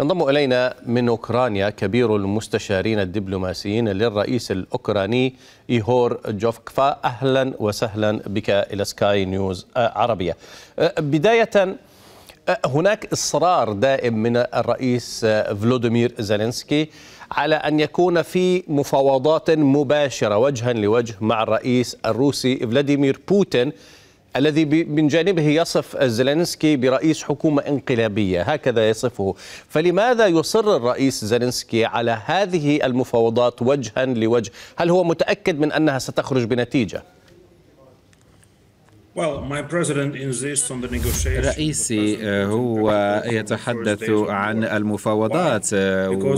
ينضم إلينا من أوكرانيا كبير المستشارين الدبلوماسيين للرئيس الأوكراني إيهور جوفكفا أهلا وسهلا بك إلى سكاي نيوز آه، عربية آه، بداية آه، هناك إصرار دائم من الرئيس فلوديمير زيلينسكي على أن يكون في مفاوضات مباشرة وجها لوجه مع الرئيس الروسي فلاديمير بوتين الذي من جانبه يصف زيلينسكي برئيس حكومة انقلابية هكذا يصفه فلماذا يصر الرئيس زيلينسكي على هذه المفاوضات وجها لوجه هل هو متأكد من أنها ستخرج بنتيجة؟ رئيسي uh, هو يتحدث عن المفاوضات uh,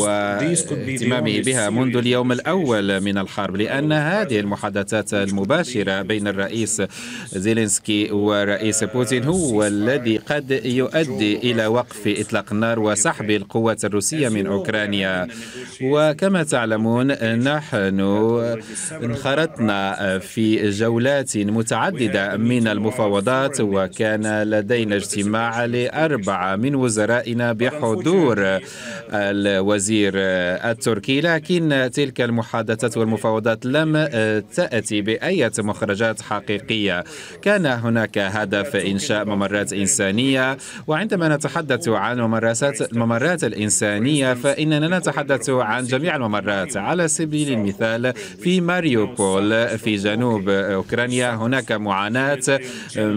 واهتمامه بها منذ اليوم الأول من الحرب لأن هذه المحادثات المباشرة بين الرئيس زيلينسكي ورئيس بوتين هو الذي قد يؤدي إلى وقف إطلاق النار وسحب القوات الروسية من أوكرانيا وكما تعلمون نحن انخرطنا في جولات متعددة من المفاوضات وكان لدينا اجتماع لأربعة من وزرائنا بحضور الوزير التركي لكن تلك المحادثات والمفاوضات لم تأتي بأي مخرجات حقيقية كان هناك هدف إنشاء ممرات إنسانية وعندما نتحدث عن ممرات الممرات الإنسانية فإننا نتحدث عن جميع الممرات على سبيل المثال في ماريوبول في جنوب أوكرانيا هناك معاناة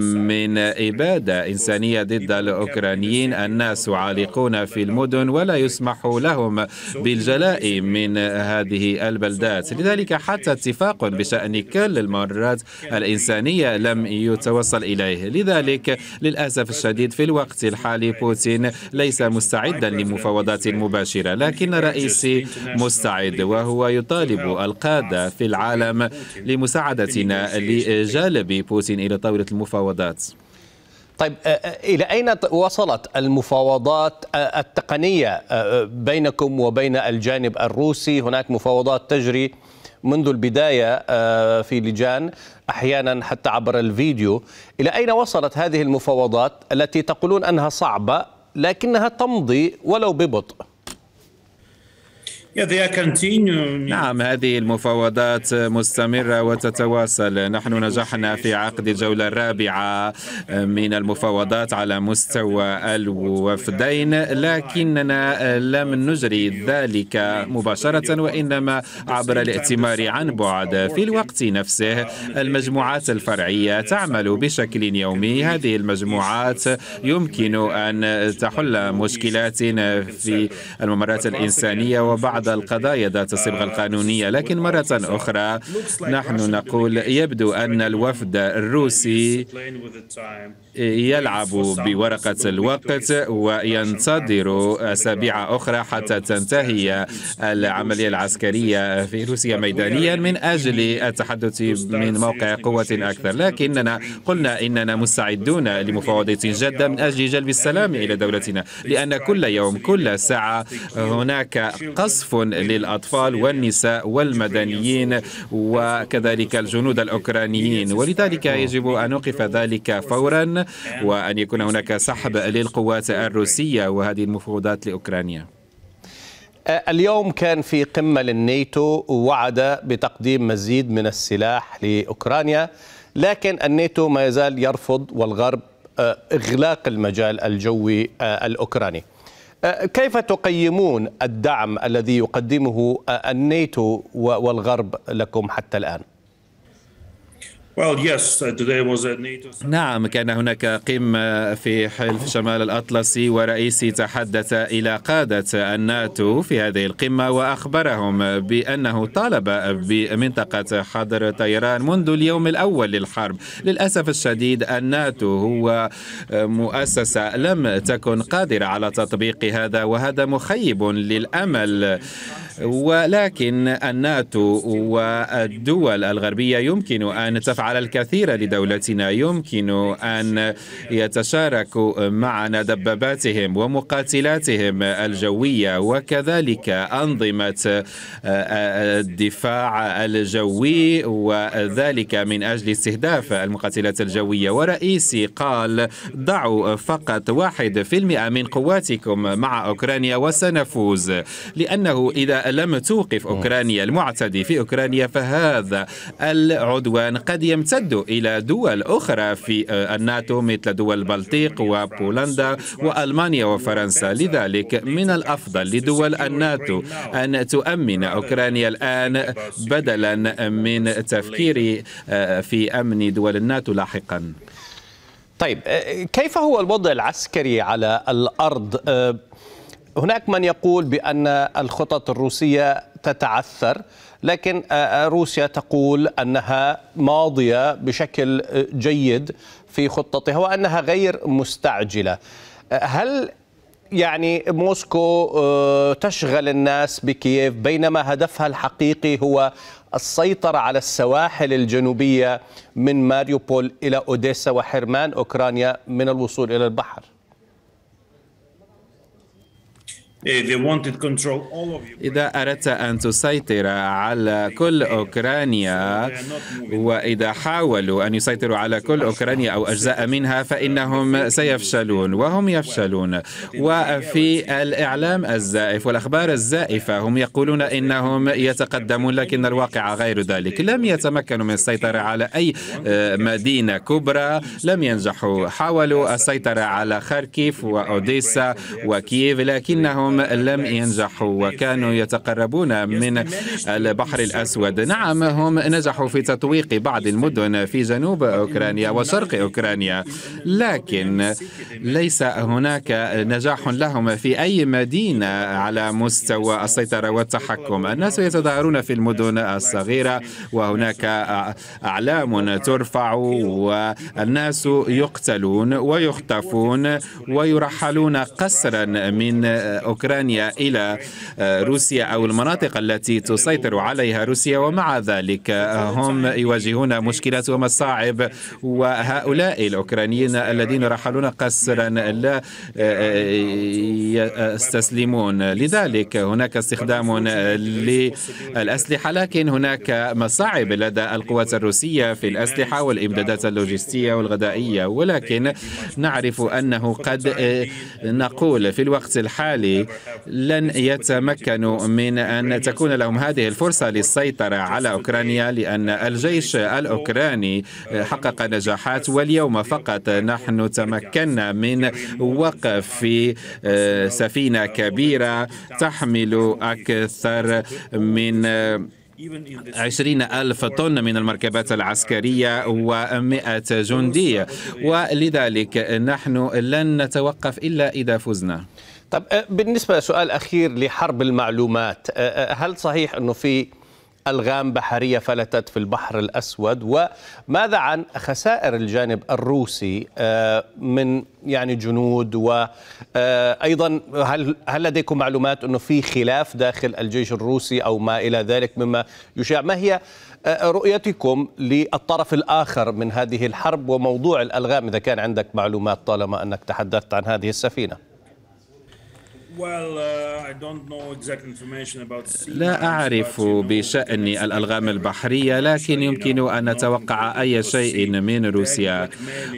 من إبادة إنسانية ضد الأوكرانيين الناس عالقون في المدن ولا يسمح لهم بالجلاء من هذه البلدات لذلك حتى اتفاق بشأن كل الممرات الإنسانية لم يتوصل إليه لذلك للأسف الشديد في الوقت الحالي بوتين ليس مستعدا لمفاوضات مباشرة لكن رئيسي مستعد وهو يطالب القادة في العالم لمساعدتنا لجلب بوتين إلى طاولة طاولة المفاوضات طيب آه، آه، إلى أين وصلت المفاوضات آه، التقنية بينكم وبين الجانب الروسي هناك مفاوضات تجري منذ البداية في لجان أحيانا حتى عبر الفيديو إلى أين وصلت هذه المفاوضات التي تقولون أنها صعبة لكنها تمضي ولو ببطء نعم هذه المفاوضات مستمرة وتتواصل نحن نجحنا في عقد الجولة الرابعة من المفاوضات على مستوى الوفدين لكننا لم نجري ذلك مباشرة وإنما عبر الائتمار عن بعد في الوقت نفسه المجموعات الفرعية تعمل بشكل يومي هذه المجموعات يمكن أن تحل مشكلات في الممرات الإنسانية وبعض بعض القضايا ذات الصبغة القانونية لكن مرة أخرى نحن نقول يبدو أن الوفد الروسي يلعب بورقة الوقت وينتظر أسابيع أخرى حتى تنتهي العملية العسكرية في روسيا ميدانيا من أجل التحدث من موقع قوة أكثر لكننا قلنا إننا مستعدون لمفاوضة جدة من أجل جلب السلام إلى دولتنا لأن كل يوم كل ساعة هناك قصف للأطفال والنساء والمدنيين وكذلك الجنود الأوكرانيين ولذلك يجب أن نوقف ذلك فورا وأن يكون هناك سحب للقوات الروسية وهذه المفاوضات لأوكرانيا اليوم كان في قمة للنيتو وعد بتقديم مزيد من السلاح لأوكرانيا لكن الناتو ما يزال يرفض والغرب آه، إغلاق المجال الجوي آه، الأوكراني أه، كيف تقيمون الدعم الذي يقدمه أه، الناتو والغرب لكم حتى الآن؟ نعم كان هناك قمة في حلف شمال الأطلسي ورئيسي تحدث إلى قادة الناتو في هذه القمة وأخبرهم بأنه طالب بمنطقة حظر طيران منذ اليوم الأول للحرب للأسف الشديد الناتو هو مؤسسة لم تكن قادرة على تطبيق هذا وهذا مخيب للأمل ولكن الناتو والدول الغربية يمكن أن تفعل الكثير لدولتنا يمكن أن يتشاركوا معنا دباباتهم ومقاتلاتهم الجوية وكذلك أنظمة آه، آه، الدفاع الجوي وذلك من أجل استهداف المقاتلات الجوية ورئيسي قال ضعوا فقط واحد في المئة من قواتكم مع أوكرانيا وسنفوز لأنه إذا لم توقف أوكرانيا المعتدي في أوكرانيا فهذا العدوان قد يمتد إلى دول أخرى في آه، الناتو مثل دول البلطيق وبولندا وألمانيا وفرنسا لذلك من الأفضل لدول الناتو أن تؤمن أوكرانيا الآن بدلا من التفكير آه، في أمن دول الناتو لاحقا طيب آه، كيف هو الوضع العسكري على الأرض هناك من يقول بأن الخطط الروسية تتعثر لكن آه، آه، روسيا تقول أنها ماضية بشكل جيد في خطتها وأنها غير مستعجلة آه، هل يعني موسكو تشغل الناس بكييف بينما هدفها الحقيقي هو السيطرة على السواحل الجنوبية من ماريوبول إلى أوديسا وحرمان أوكرانيا من الوصول إلى البحر إذا أردت أن تسيطر على كل أوكرانيا وإذا حاولوا أن يسيطروا على كل أوكرانيا أو أجزاء منها فإنهم سيفشلون وهم يفشلون وفي الإعلام الزائف والأخبار الزائفة هم يقولون إنهم يتقدمون لكن الواقع غير ذلك لم يتمكنوا من السيطرة على أي آه، مدينة كبرى لم ينجحوا حاولوا السيطرة على خاركيف وأوديسا وكييف لكنهم أنهم لم ينجحوا وكانوا يتقربون من البحر الأسود نعم هم نجحوا في تطويق بعض المدن في جنوب أوكرانيا وشرق أوكرانيا لكن ليس هناك نجاح لهم في أي مدينة على مستوى السيطرة والتحكم الناس يتظاهرون في المدن الصغيرة وهناك أعلام ترفع والناس يقتلون ويخطفون ويرحلون قسرا من أوكرانيا أوكرانيا إلى آه، روسيا أو المناطق التي تسيطر عليها روسيا ومع ذلك آه، هم يواجهون مشكلات ومصاعب وهؤلاء الأوكرانيين الذين رحلون قسرا لا آه، يستسلمون لذلك هناك استخدام للأسلحة لكن هناك مصاعب لدى القوات الروسية في الأسلحة والإمدادات اللوجستية والغذائية ولكن نعرف أنه قد نقول في الوقت الحالي لن يتمكنوا من أن تكون لهم هذه الفرصة للسيطرة على أوكرانيا لأن الجيش الأوكراني حقق نجاحات واليوم فقط نحن تمكنا من وقف سفينة كبيرة تحمل أكثر من عشرين ألف طن من المركبات العسكرية ومئة جندي ولذلك نحن لن نتوقف إلا إذا فزنا طب آه، بالنسبة لسؤال أخير لحرب المعلومات آه، آه، هل صحيح أنه في ألغام بحرية فلتت في البحر الأسود وماذا عن خسائر الجانب الروسي من يعني جنود وأيضا هل, هل لديكم معلومات أنه في خلاف داخل الجيش الروسي أو ما إلى ذلك مما يشاع ما هي رؤيتكم للطرف الآخر من هذه الحرب وموضوع الألغام إذا كان عندك معلومات طالما أنك تحدثت عن هذه السفينة Uh, لا أعرف بشأن الألغام البحرية لكن يمكن أن نتوقع أي شيء من روسيا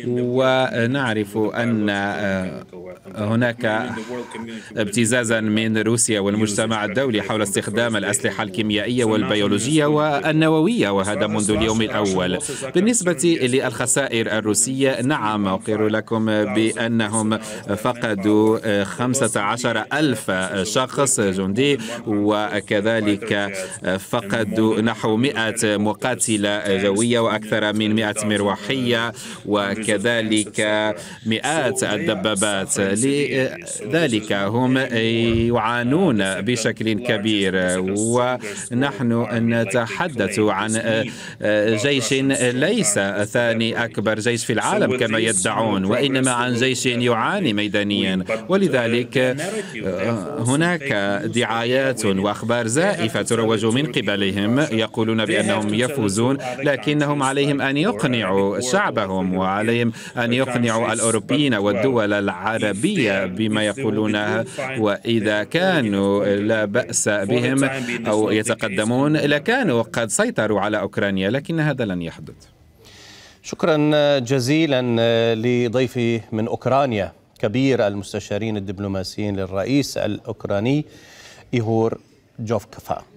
ونعرف أن آه، هناك ابتزازا من روسيا والمجتمع الدولي حول استخدام الأسلحة الكيميائية والبيولوجية والنووية وهذا منذ اليوم الأول بالنسبة للخسائر الروسية نعم أقر لكم بأنهم فقدوا 15 آه، ألف شخص جندي وكذلك فقدوا نحو 100 مقاتلة جوية وأكثر من 100 مروحية وكذلك مئات الدبابات لذلك هم يعانون بشكل كبير ونحن نتحدث عن جيش ليس ثاني أكبر جيش في العالم كما يدعون وإنما عن جيش يعاني ميدانيا ولذلك هناك دعايات وأخبار زائفة تروج من قبلهم يقولون بأنهم يفوزون لكنهم عليهم أن يقنعوا شعبهم وعليهم أن يقنعوا الأوروبيين والدول العربية بما يقولونه وإذا كانوا لا بأس بهم أو يتقدمون لكانوا قد سيطروا على أوكرانيا لكن هذا لن يحدث شكرا جزيلا لضيفي من أوكرانيا كبير المستشارين الدبلوماسيين للرئيس الأوكراني إيهور جوفكفا